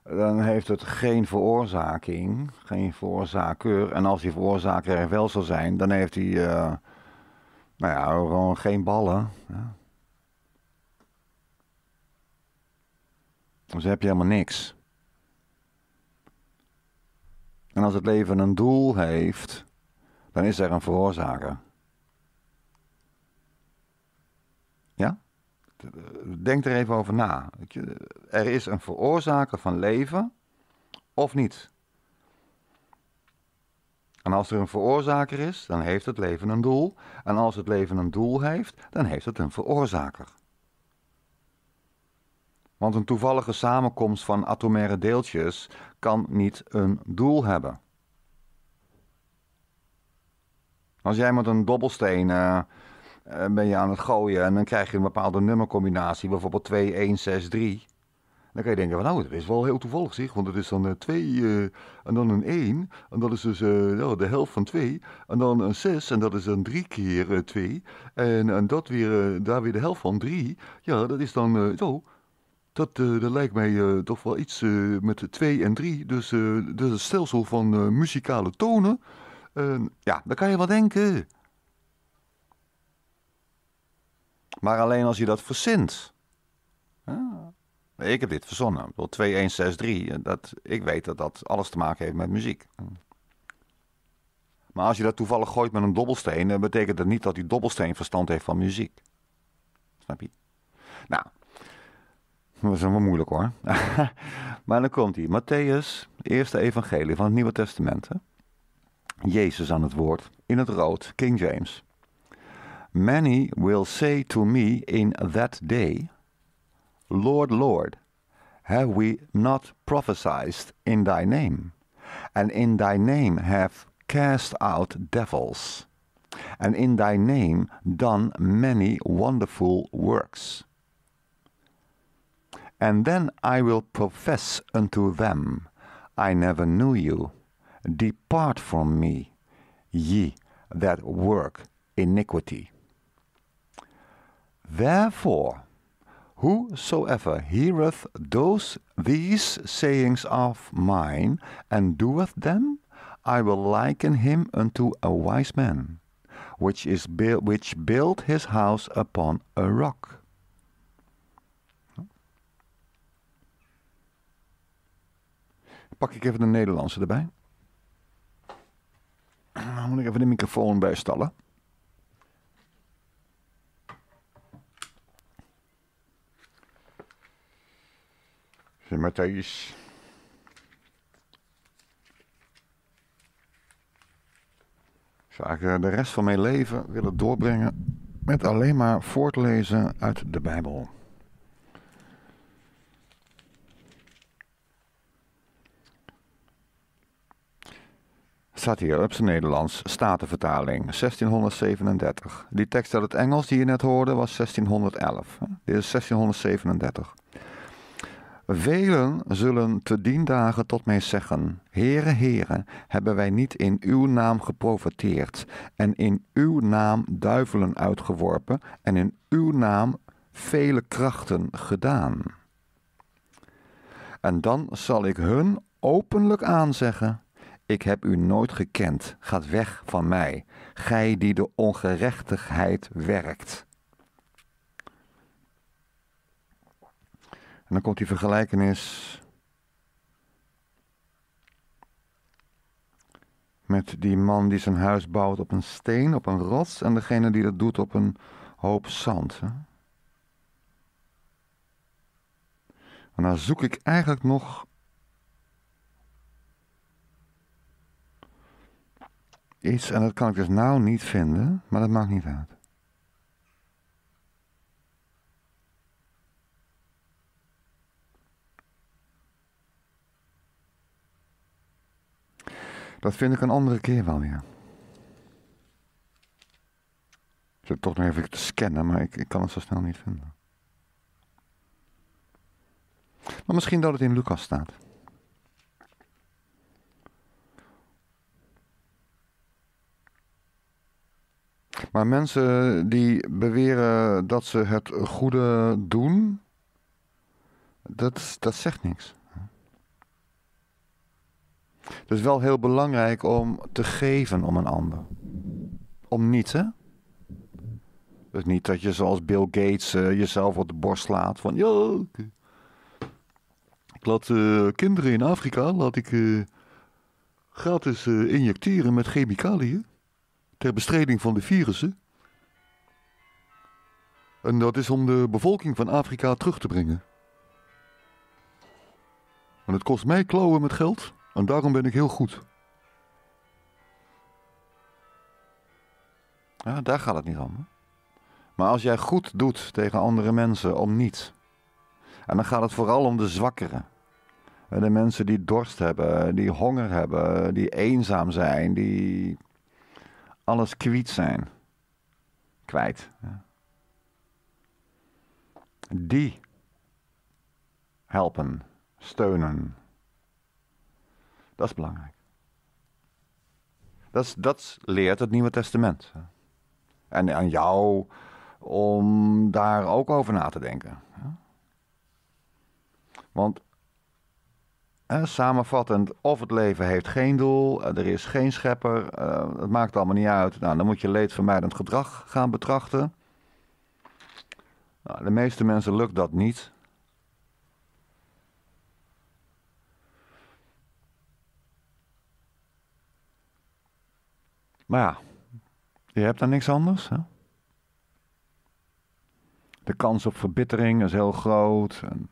dan heeft het geen veroorzaking, geen veroorzakeur. En als die veroorzaker er wel zou zijn, dan heeft hij eh, nou ja, gewoon geen ballen. Ja. Dus heb je helemaal niks. En als het leven een doel heeft, dan is er een veroorzaker. Ja? Denk er even over na. Er is een veroorzaker van leven of niet. En als er een veroorzaker is, dan heeft het leven een doel. En als het leven een doel heeft, dan heeft het een veroorzaker. Want een toevallige samenkomst van atomaire deeltjes kan niet een doel hebben. Als jij met een dobbelsteen eh, eh, ben je aan het gooien en dan krijg je een bepaalde nummercombinatie, bijvoorbeeld 3. Dan kan je denken, nou, dat is wel heel toevallig zeg, want het is dan 2 uh, eh, eh, en dan een 1, en dat is dus uh, de helft van 2, en dan een 6, en dat is dan 3 keer 2, en, en dat weer, daar weer de helft van 3, ja, dat is dan zo. Dat, dat lijkt mij toch wel iets met 2 en 3, dus, dus het stelsel van muzikale tonen, ja, dan kan je wel denken. Maar alleen als je dat verzint. Ah. Ik heb dit verzonnen. 2163, eh, dat, ik weet dat dat alles te maken heeft met muziek. Maar als je dat toevallig gooit met een dobbelsteen, dan betekent dat niet dat die dobbelsteen verstand heeft van muziek. Snap je? Nou, dat is wel moeilijk hoor. maar dan komt hij. Matthäus, eerste evangelie van het Nieuwe Testament. Hè? Jezus aan het woord, in het rood, King James. Many will say to me in that day, Lord, Lord, have we not prophesied in thy name? And in thy name have cast out devils? And in thy name done many wonderful works? And then I will profess unto them, I never knew you. Depart from me, ye that work iniquity. Therefore, Whosoever heareth those these sayings of mine and doeth them, I will liken him unto a wise man, which is bu- which built his house upon a rock. Pak ik even de Nederlandse erbij. Dan moet ik even de microfoon bijstallen. Matthäus. Zou ik eh, de rest van mijn leven willen doorbrengen met alleen maar voortlezen uit de Bijbel. Staat hier op zijn Nederlands, Statenvertaling, 1637. Die tekst uit het Engels die je net hoorde was 1611. Dit is 1637. Velen zullen te dien dagen tot mij zeggen: Heere, Heere, hebben wij niet in uw naam geprofeteerd en in uw naam duivelen uitgeworpen en in uw naam vele krachten gedaan? En dan zal ik hun openlijk aanzeggen: Ik heb u nooit gekend, gaat weg van mij, gij die de ongerechtigheid werkt. En dan komt die vergelijkenis met die man die zijn huis bouwt op een steen, op een rots, en degene die dat doet op een hoop zand. Hè? En dan zoek ik eigenlijk nog iets, en dat kan ik dus nou niet vinden, maar dat maakt niet uit. Dat vind ik een andere keer wel, ja. Ik zit toch nog even te scannen, maar ik, ik kan het zo snel niet vinden. Maar misschien dat het in Lucas staat. Maar mensen die beweren dat ze het goede doen, dat, dat zegt niks is wel heel belangrijk om te geven om een ander. Om niets, hè? Dus niet dat je zoals Bill Gates eh, jezelf op de borst slaat van... Ja, ik laat eh, kinderen in Afrika laat ik, eh, gratis injecteren met chemicaliën. Ter bestrijding van de virussen. En dat is om de bevolking van Afrika terug te brengen. En het kost mij klauwen met geld. En daarom ben ik heel goed. Ja, daar gaat het niet om. Maar als jij goed doet tegen andere mensen om niets. En dan gaat het vooral om de zwakkeren. De mensen die dorst hebben, die honger hebben, die eenzaam zijn, die alles kwiet zijn. Kwijt. Die helpen, steunen, dat is belangrijk. Dat, dat leert het Nieuwe Testament. En aan jou om daar ook over na te denken. Want eh, samenvattend, of het leven heeft geen doel, er is geen schepper, eh, het maakt allemaal niet uit. Nou, dan moet je leedvermijdend gedrag gaan betrachten. Nou, de meeste mensen lukt dat niet. Maar ja, je hebt daar niks anders. Hè? De kans op verbittering is heel groot. En,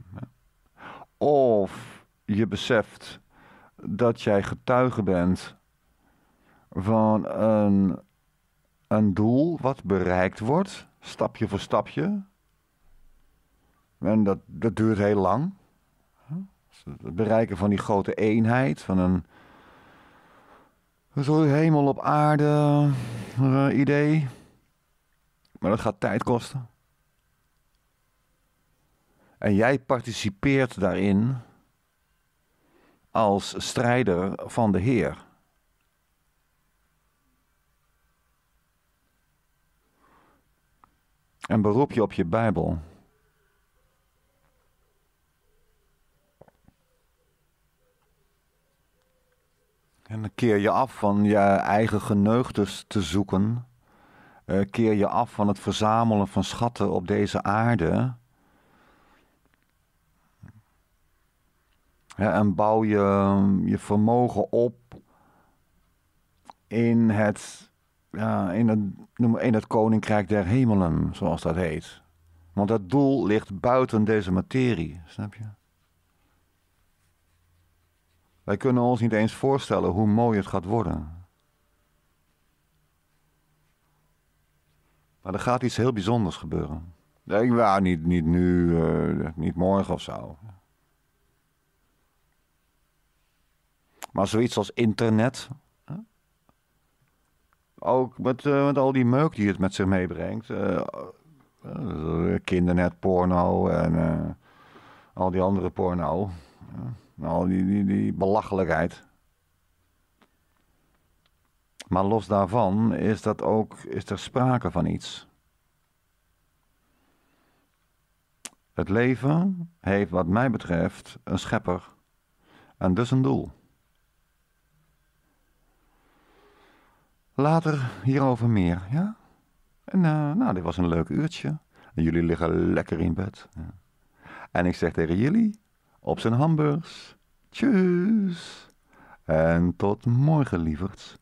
of je beseft dat jij getuige bent van een, een doel wat bereikt wordt, stapje voor stapje. En dat, dat duurt heel lang. Het bereiken van die grote eenheid, van een, een soort hemel op aarde eh, idee. Maar dat gaat tijd kosten. En jij participeert daarin als strijder van de Heer. En beroep je op je Bijbel. En dan keer je af van je eigen geneugtes te zoeken. Eh, keer je af van het verzamelen van schatten op deze aarde. Ja, en bouw je, je vermogen op in het, ja, in, het, in het Koninkrijk der Hemelen, zoals dat heet. Want dat doel ligt buiten deze materie, snap je? Wij kunnen ons niet eens voorstellen hoe mooi het gaat worden. Maar er gaat iets heel bijzonders gebeuren. Ik waar niet, niet nu, eh, niet morgen of zo. Maar zoiets als internet. Hè? Ook met, eh, met al die meuk die het met zich meebrengt. Uh, kindernet, porno en al die andere porno. Ja. Al nou, die, die, die belachelijkheid. Maar los daarvan is dat ook, is er sprake van iets. Het leven heeft wat mij betreft een schepper en dus een doel. Later hierover meer, ja? En eh, nou, dit was een leuk uurtje. En jullie liggen lekker in bed. Ja. En ik zeg tegen jullie, op zijn hamburgers. Tjus. En tot morgen, lieverds.